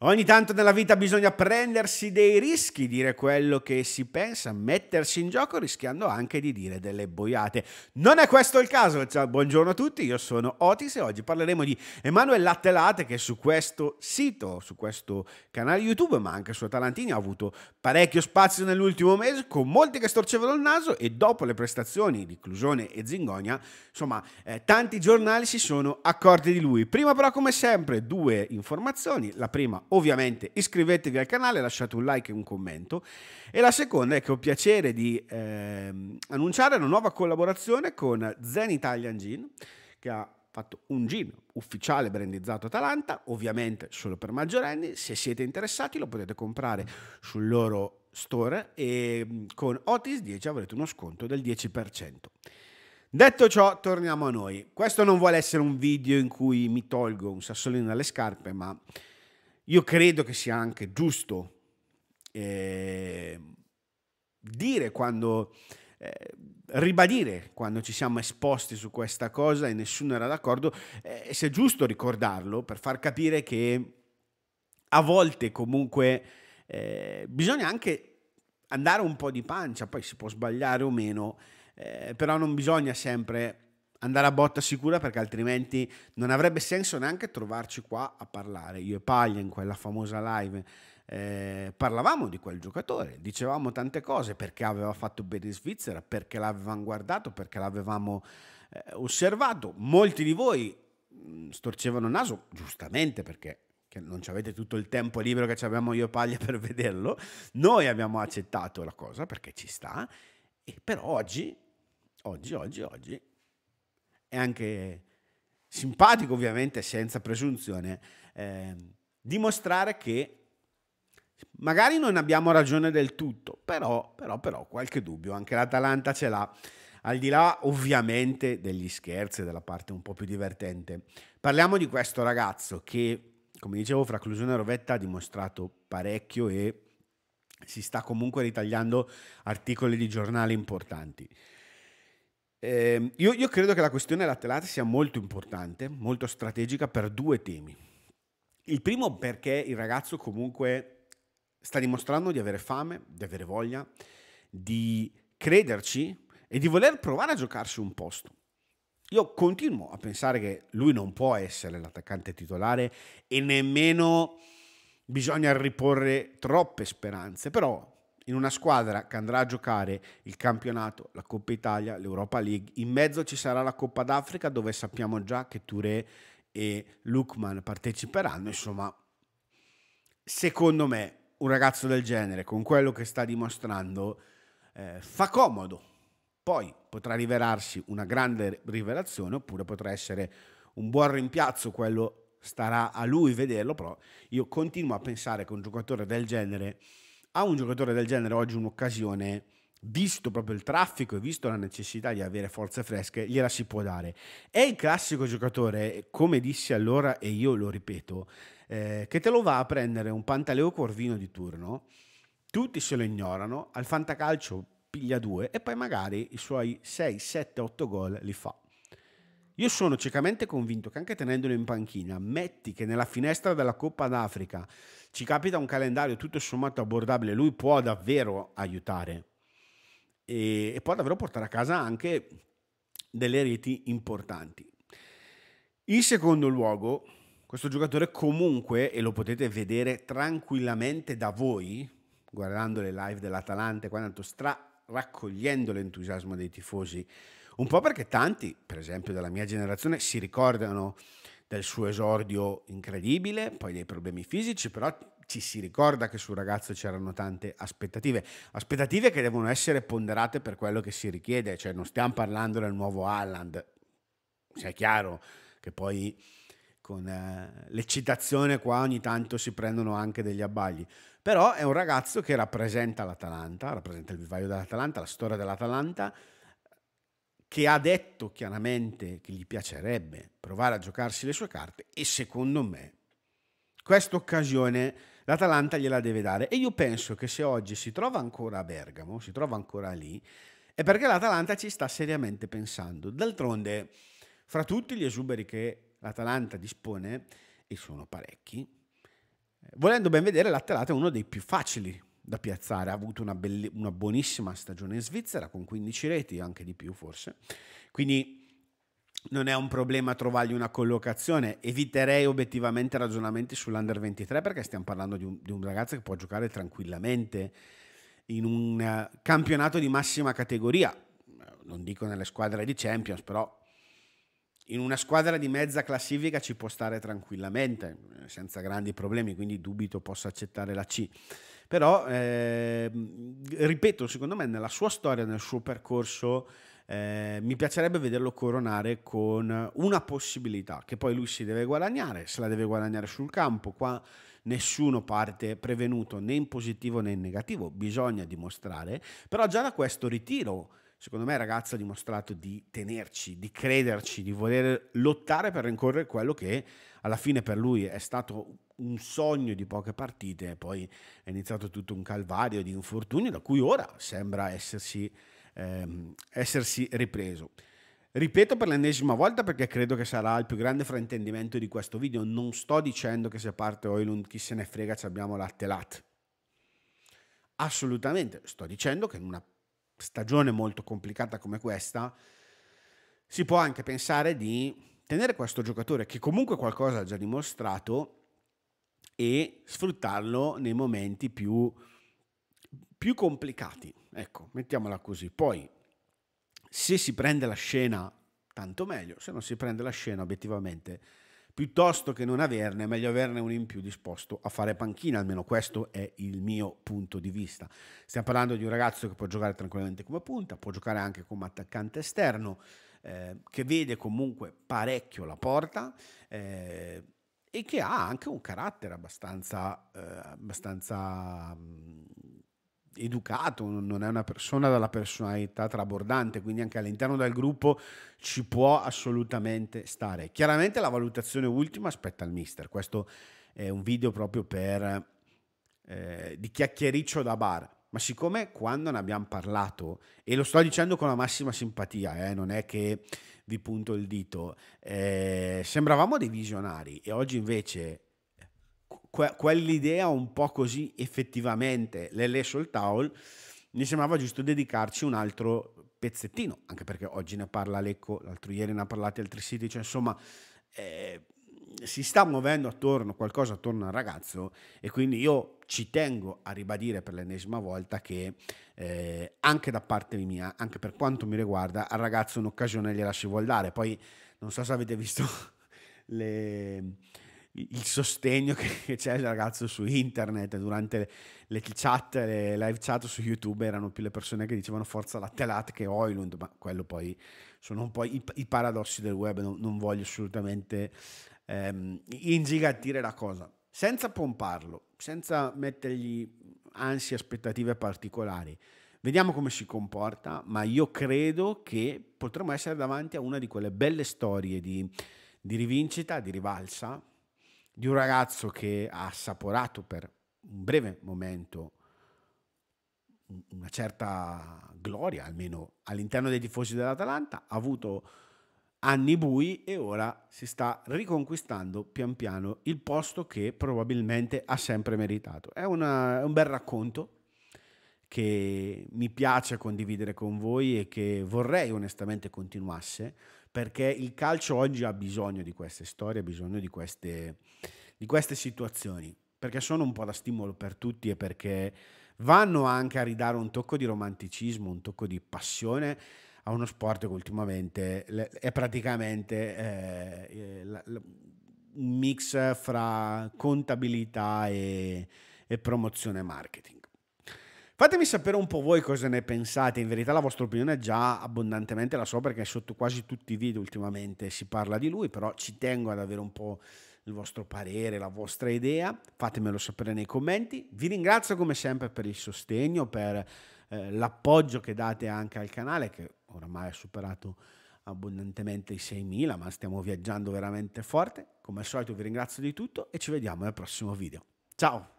Ogni tanto nella vita bisogna prendersi dei rischi, dire quello che si pensa, mettersi in gioco rischiando anche di dire delle boiate. Non è questo il caso. Ciao, buongiorno a tutti, io sono Otis e oggi parleremo di Emanuele Lattelate che su questo sito, su questo canale YouTube, ma anche su Atalantini ha avuto parecchio spazio nell'ultimo mese con molti che storcevano il naso e dopo le prestazioni di Clusone e Zingonia, insomma, eh, tanti giornali si sono accorti di lui. Prima però come sempre due informazioni. La prima ovviamente iscrivetevi al canale, lasciate un like e un commento. E la seconda è che ho piacere di eh, annunciare una nuova collaborazione con Zen Italian Gin, che ha fatto un gin ufficiale brandizzato Atalanta, ovviamente solo per maggiorenni. Se siete interessati lo potete comprare sul loro store e mm, con Otis 10 avrete uno sconto del 10%. Detto ciò, torniamo a noi. Questo non vuole essere un video in cui mi tolgo un sassolino dalle scarpe, ma io credo che sia anche giusto eh, dire quando, eh, ribadire quando ci siamo esposti su questa cosa e nessuno era d'accordo, eh, se è giusto ricordarlo per far capire che a volte comunque eh, bisogna anche andare un po' di pancia, poi si può sbagliare o meno, eh, però non bisogna sempre andare a botta sicura perché altrimenti non avrebbe senso neanche trovarci qua a parlare. Io e Paglia in quella famosa live eh, parlavamo di quel giocatore, dicevamo tante cose perché aveva fatto bene in Svizzera, perché l'avevamo guardato, perché l'avevamo eh, osservato. Molti di voi mh, mm, storcevano il naso, giustamente perché non avete tutto il tempo libero che abbiamo io e Paglia per vederlo. Noi abbiamo accettato la cosa perché ci sta, e però oggi, oggi, oggi, oggi e anche simpatico ovviamente, senza presunzione, eh, dimostrare che magari non abbiamo ragione del tutto, però, però, però qualche dubbio anche l'Atalanta ce l'ha al di là ovviamente degli scherzi, della parte un po' più divertente, parliamo di questo ragazzo che, come dicevo, fra Clusione e Rovetta ha dimostrato parecchio e si sta comunque ritagliando articoli di giornale importanti. Eh, io, io, credo che la questione lattelate sia molto importante, molto strategica per due temi. Il primo perché il ragazzo comunque sta dimostrando di avere fame, di avere voglia, di crederci e di voler provare a giocarsi un posto. Io continuo a pensare che lui non può essere l'attaccante titolare e nemmeno bisogna riporre troppe speranze, però in una squadra che andrà a giocare il campionato, la Coppa Italia, l'Europa League, in mezzo ci sarà la Coppa d'Africa dove sappiamo già che Touré e Lukman parteciperanno, insomma, secondo me un ragazzo del genere con quello che sta dimostrando eh, fa comodo. Poi potrà rivelarsi una grande rivelazione oppure potrà essere un buon rimpiazzo, quello starà a lui vederlo, però io continuo a pensare che un giocatore del genere a un giocatore del genere oggi un'occasione visto proprio il traffico e visto la necessità di avere forze fresche, gliela si può dare. È il classico giocatore, come dissi allora e io lo ripeto, eh, che te lo va a prendere un Pantaleo Corvino di turno, tutti se lo ignorano, al fantacalcio piglia due e poi magari i suoi 6, 7, 8 gol li fa. Io sono ciecamente convinto che anche tenendolo in panchina, metti che nella finestra della Coppa d'Africa ci capita un calendario tutto sommato abbordabile, lui può davvero aiutare e, e può davvero portare a casa anche delle reti importanti. In secondo luogo, questo giocatore comunque, e lo potete vedere tranquillamente da voi, guardando le live dell'Atalante, quando raccogliendo l'entusiasmo dei tifosi, un po' perché tanti, per esempio della mia generazione, si ricordano del suo esordio incredibile, poi dei problemi fisici, però ci si ricorda che sul ragazzo c'erano tante aspettative, aspettative che devono essere ponderate per quello che si richiede, cioè non stiamo parlando del nuovo Alland, sia chiaro che poi con eh, l'eccitazione qua ogni tanto si prendono anche degli abbagli, però è un ragazzo che rappresenta l'Atalanta, rappresenta il vivaio dell'Atalanta, la storia dell'Atalanta, che ha detto chiaramente che gli piacerebbe provare a giocarsi le sue carte e secondo me questa occasione l'Atalanta gliela deve dare e io penso che se oggi si trova ancora a Bergamo, si trova ancora lì, è perché l'Atalanta ci sta seriamente pensando. D'altronde, fra tutti gli esuberi che l'Atalanta dispone, e sono parecchi, eh, volendo ben vedere l'Atalanta è uno dei più facili da piazzare, ha avuto una, belle, una buonissima stagione in Svizzera con 15 reti, anche di più forse. Quindi non è un problema trovargli una collocazione. Eviterei obiettivamente ragionamenti sull'under 23 perché stiamo parlando di un, di un ragazzo che può giocare tranquillamente in un eh, campionato di massima categoria. Non dico nelle squadre di Champions, però in una squadra di mezza classifica ci può stare tranquillamente, eh, senza grandi problemi, quindi dubito possa accettare la C. Però, eh, ripeto, secondo me nella sua storia, nel suo percorso, eh, mi piacerebbe vederlo coronare con una possibilità che poi lui si deve guadagnare, se la deve guadagnare sul campo. Qua nessuno parte prevenuto né in positivo né in negativo, bisogna dimostrare. Però già da questo ritiro secondo me ragazzo ha dimostrato di tenerci, di crederci, di voler lottare per rincorrere quello che alla fine per lui è stato un sogno di poche partite, poi è iniziato tutto un calvario di infortuni da cui ora sembra essersi, ehm, essersi ripreso. Ripeto per l'ennesima volta perché credo che sarà il più grande fraintendimento di questo video, non sto dicendo che se parte Oilund chi se ne frega ci abbiamo latte latte. Assolutamente, sto dicendo che in una stagione molto complicata come questa, si può anche pensare di tenere questo giocatore che comunque qualcosa ha già dimostrato e sfruttarlo nei momenti più, più complicati. Ecco, mettiamola così. Poi, se si prende la scena, tanto meglio, se non si prende la scena, obiettivamente piuttosto che non averne, è meglio averne uno in più disposto a fare panchina, almeno questo è il mio punto di vista. Stiamo parlando di un ragazzo che può giocare tranquillamente come punta, può giocare anche come attaccante esterno, eh, che vede comunque parecchio la porta eh, e che ha anche un carattere abbastanza, eh, abbastanza mh, mm, educato, non è una persona dalla personalità trabordante, quindi anche all'interno del gruppo ci può assolutamente stare. Chiaramente la valutazione ultima aspetta il mister, questo è un video proprio per eh, di chiacchiericcio da bar, ma siccome quando ne abbiamo parlato, e lo sto dicendo con la massima simpatia, eh, non è che vi punto il dito, eh, sembravamo dei visionari e oggi invece que- quell'idea un po' così effettivamente, l'Ele sul towel mi sembrava giusto dedicarci un altro pezzettino, anche perché oggi ne parla Lecco, l'altro ieri ne ha parlato altri siti, cioè insomma eh, si sta muovendo attorno, qualcosa attorno al ragazzo e quindi io ci tengo a ribadire per l'ennesima volta che eh, anche da parte mia, anche per quanto mi riguarda, al ragazzo un'occasione gliela si vuol dare, poi non so se avete visto le il sostegno che c'è il ragazzo su internet durante le chat, le live chat su YouTube erano più le persone che dicevano forza latte latte che Oilund, ma quello poi sono un po' i, i paradossi del web, non, non voglio assolutamente ehm, ingigantire la cosa. Senza pomparlo, senza mettergli ansie, e aspettative particolari, vediamo come si comporta, ma io credo che potremmo essere davanti a una di quelle belle storie di, di rivincita, di rivalsa, di un ragazzo che ha assaporato per un breve momento una certa gloria, almeno all'interno dei tifosi dell'Atalanta, ha avuto anni bui e ora si sta riconquistando pian piano il posto che probabilmente ha sempre meritato. È, una, è un bel racconto che mi piace condividere con voi e che vorrei onestamente continuasse, perché il calcio oggi ha bisogno di queste storie, ha bisogno di queste, di queste situazioni, perché sono un po' da stimolo per tutti e perché vanno anche a ridare un tocco di romanticismo, un tocco di passione a uno sport che ultimamente è praticamente eh, eh, un mix fra contabilità e, promozione e marketing. Fatemi sapere un po' voi cosa ne pensate, in verità la vostra opinione è già abbondantemente la so perché sotto quasi tutti i video ultimamente si parla di lui, però ci tengo ad avere un po' il vostro parere, la vostra idea, fatemelo sapere nei commenti. Vi ringrazio come sempre per il sostegno, per eh, l'appoggio che date anche al canale che oramai ha superato abbondantemente i 6.000, ma stiamo viaggiando veramente forte. Come al solito vi ringrazio di tutto e ci vediamo nel prossimo video. Ciao!